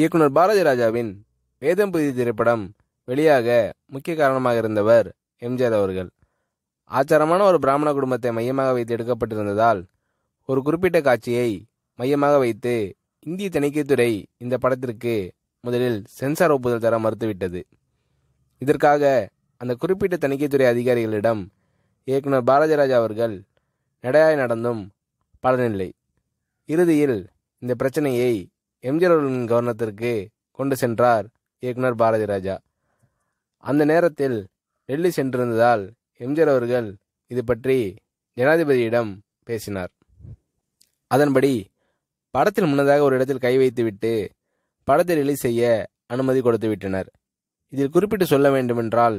இயக்குனர் பாரதி ராஜாவின் வேதம்புதி திரைப்படம் வெளியாக முக்கிய காரணமாக இருந்தவர் எம்ஜிஆர் அவர்கள் ஆச்சாரமான ஒரு பிராமண குடும்பத்தை மையமாக வைத்து எடுக்கப்பட்டிருந்ததால் ஒரு குறிப்பிட்ட காட்சியை மையமாக வைத்து இந்திய தணிக்கைத்துறை இந்த படத்திற்கு முதலில் சென்சார் ஒப்புதல் தர மறுத்துவிட்டது இதற்காக அந்த குறிப்பிட்ட தணிக்கைத்துறை அதிகாரிகளிடம் இயக்குனர் பாரதிராஜா அவர்கள் நடையாய் நடந்தும் பலனில்லை இறுதியில் இந்த பிரச்சனையை எம்ஜிஆர் அவர்களின் கவனத்திற்கு கொண்டு சென்றார் இயக்குனர் பாரதி ராஜா அந்த நேரத்தில் டெல்லி சென்றிருந்ததால் எம்ஜிஆர் அவர்கள் இது பற்றி ஜனாதிபதியிடம் பேசினார் அதன்படி படத்தில் முன்னதாக ஒரு இடத்தில் கை வைத்துவிட்டு படத்தை ரிலீஸ் செய்ய அனுமதி கொடுத்து விட்டனர் இதில் குறிப்பிட்டு சொல்ல வேண்டுமென்றால்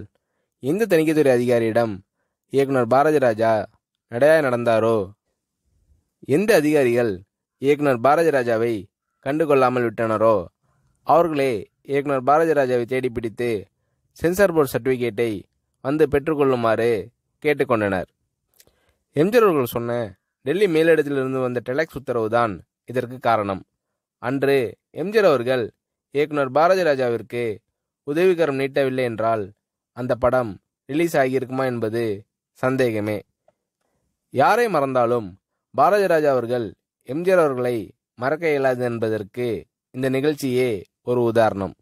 எந்த தணிக்கைத்துறை அதிகாரியிடம் இயக்குனர் பாரதி ராஜா நடையாய் நடந்தாரோ எந்த அதிகாரிகள் இயக்குனர் பாரதி ராஜாவை கண்டுகொள்ளாமல் விட்டனரோ அவர்களே இயக்குனர் பாரதிராஜாவை தேடி பிடித்து சென்சார் போர்டு சர்டிஃபிகேட்டை வந்து பெற்றுக்கொள்ளுமாறு கேட்டுக்கொண்டனர் எம்ஜிஆர் அவர்கள் சொன்ன டெல்லி மேலிடத்திலிருந்து வந்த டெலக்ஸ் உத்தரவு தான் இதற்கு காரணம் அன்று எம்ஜிஆர் அவர்கள் இயக்குனர் பாரதிராஜாவிற்கு உதவிகரம் நீட்டவில்லை என்றால் அந்த படம் ரிலீஸ் ஆகியிருக்குமா என்பது சந்தேகமே யாரை மறந்தாலும் பாரதிராஜா அவர்கள் எம்ஜிஆர் அவர்களை மறக்க இயலாது என்பதற்கு இந்த நிகழ்ச்சியே ஒரு உதாரணம்